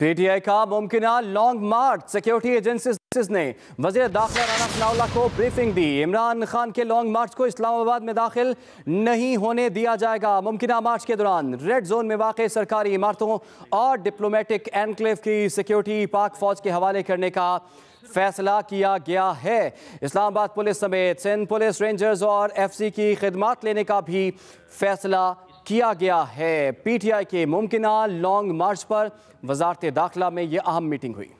PTI का मुमकिन long मार्च security agency ने वजी दाखिला राना सनाउल्ला को ब्रीफिंग दी इमरान खान के लॉन्ग मार्च को इस्लामाबाद में दाखिल नहीं होने दिया जाएगा मुमकिन मार्च के दौरान रेड जोन में वाक़ सरकारी इमारतों और डिप्लोमेटिक एनक्लेव की सिक्योरिटी पाक फौज के हवाले करने का फैसला किया गया है इस्लामाबाद पुलिस समेत सिंध पुलिस रेंजर्स और एफ सी की खदमात लेने का भी फैसला किया गया है पीटीआई के मुमकिन लॉन्ग मार्च पर वजारत दाखिला में यह अहम मीटिंग हुई